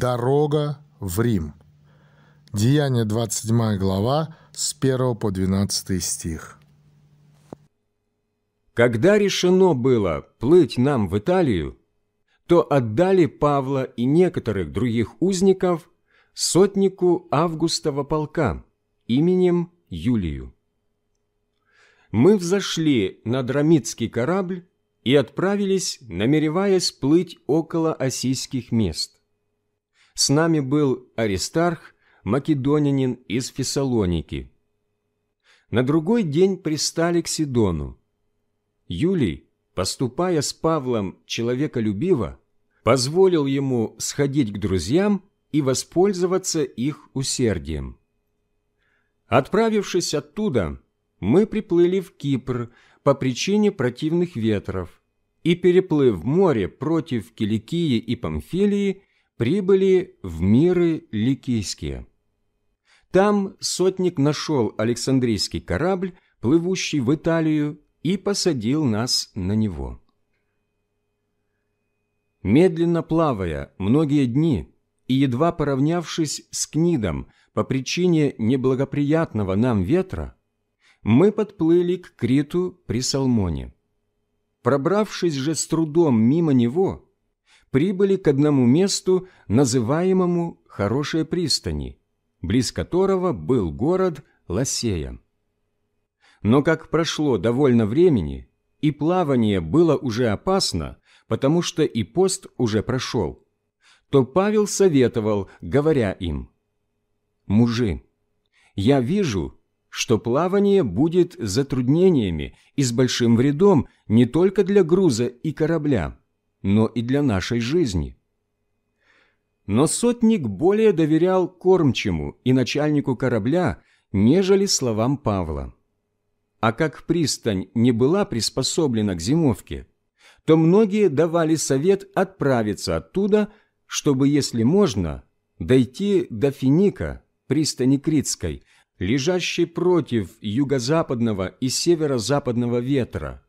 «Дорога в Рим». Деяние 27 глава с 1 по 12 стих. Когда решено было плыть нам в Италию, то отдали Павла и некоторых других узников сотнику Августова полка именем Юлию. Мы взошли на Драмитский корабль и отправились, намереваясь плыть около осийских мест. С нами был Аристарх, македонянин из Фессалоники. На другой день пристали к Сидону. Юлий, поступая с Павлом человеколюбиво, позволил ему сходить к друзьям и воспользоваться их усердием. Отправившись оттуда, мы приплыли в Кипр по причине противных ветров и, переплыв море против Киликии и Памфилии, прибыли в миры Ликийские. Там сотник нашел Александрийский корабль, плывущий в Италию, и посадил нас на него. Медленно плавая многие дни и едва поравнявшись с Книдом по причине неблагоприятного нам ветра, мы подплыли к Криту при Салмоне. Пробравшись же с трудом мимо него, прибыли к одному месту, называемому «Хорошие пристани», близ которого был город Лосея. Но как прошло довольно времени, и плавание было уже опасно, потому что и пост уже прошел, то Павел советовал, говоря им, «Мужи, я вижу, что плавание будет затруднениями и с большим вредом не только для груза и корабля, но и для нашей жизни. Но сотник более доверял кормчему и начальнику корабля, нежели словам Павла. А как пристань не была приспособлена к зимовке, то многие давали совет отправиться оттуда, чтобы, если можно, дойти до Финика, пристани Критской, лежащей против юго-западного и северо-западного ветра,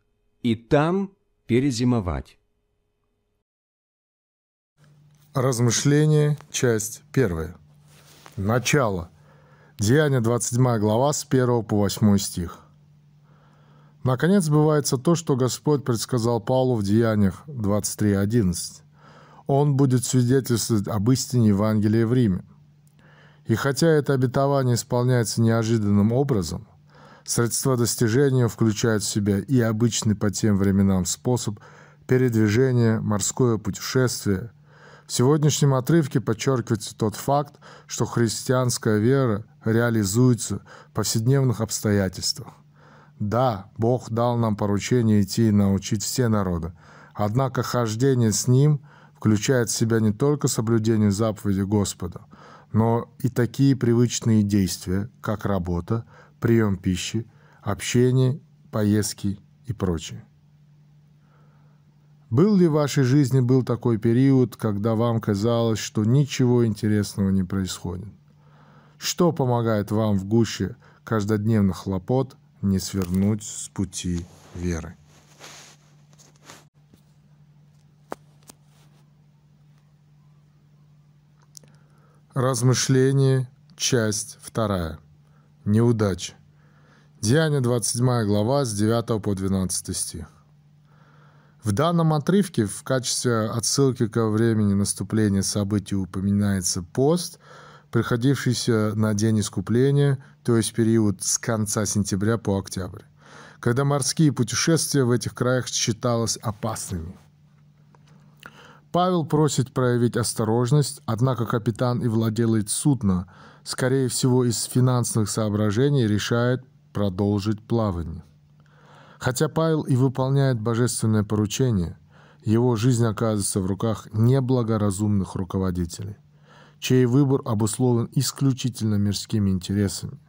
и там перезимовать. Размышление, часть первая. Начало. Деяние, 27 глава, с 1 по 8 стих. Наконец, бывается то, что Господь предсказал Павлу в Деяниях 23.11. Он будет свидетельствовать об истине Евангелия в Риме. И хотя это обетование исполняется неожиданным образом, средства достижения включают в себя и обычный по тем временам способ передвижения, морское путешествие – в сегодняшнем отрывке подчеркивается тот факт, что христианская вера реализуется в повседневных обстоятельствах. Да, Бог дал нам поручение идти и научить все народы, однако хождение с Ним включает в себя не только соблюдение заповеди Господа, но и такие привычные действия, как работа, прием пищи, общение, поездки и прочее. Был ли в вашей жизни был такой период, когда вам казалось, что ничего интересного не происходит? Что помогает вам в гуще каждодневных хлопот не свернуть с пути веры? Размышление, часть 2. Неудачи. Деяние 27 глава с 9 по 12 стих. В данном отрывке в качестве отсылки ко времени наступления событий упоминается пост, приходившийся на день искупления, то есть период с конца сентября по октябрь, когда морские путешествия в этих краях считалось опасными. Павел просит проявить осторожность, однако капитан и владелец судна, скорее всего из финансовых соображений, решает продолжить плавание. Хотя Павел и выполняет божественное поручение, его жизнь оказывается в руках неблагоразумных руководителей, чей выбор обусловлен исключительно мирскими интересами.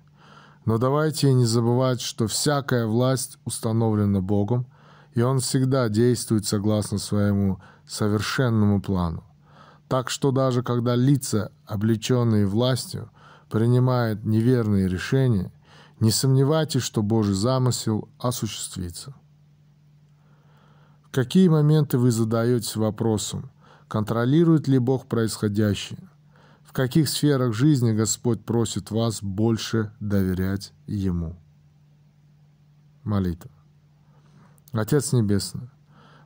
Но давайте не забывать, что всякая власть установлена Богом, и Он всегда действует согласно своему совершенному плану. Так что даже когда лица, облеченные властью, принимают неверные решения – не сомневайтесь, что Божий замысел осуществится. В какие моменты вы задаетесь вопросом, контролирует ли Бог происходящее? В каких сферах жизни Господь просит вас больше доверять Ему? Молитва. Отец Небесный,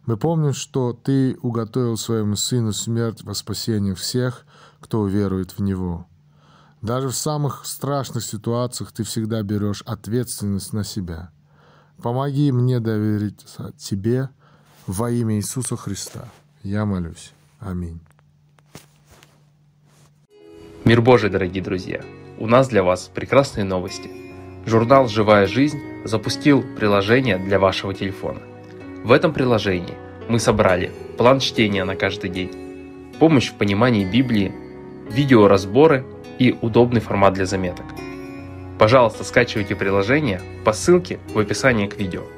мы помним, что Ты уготовил своему Сыну смерть во спасение всех, кто верует в Него – даже в самых страшных ситуациях ты всегда берешь ответственность на себя. Помоги мне доверить тебе во имя Иисуса Христа. Я молюсь. Аминь. Мир Божий, дорогие друзья! У нас для вас прекрасные новости. Журнал «Живая жизнь» запустил приложение для вашего телефона. В этом приложении мы собрали план чтения на каждый день, помощь в понимании Библии, видеоразборы и удобный формат для заметок. Пожалуйста, скачивайте приложение по ссылке в описании к видео.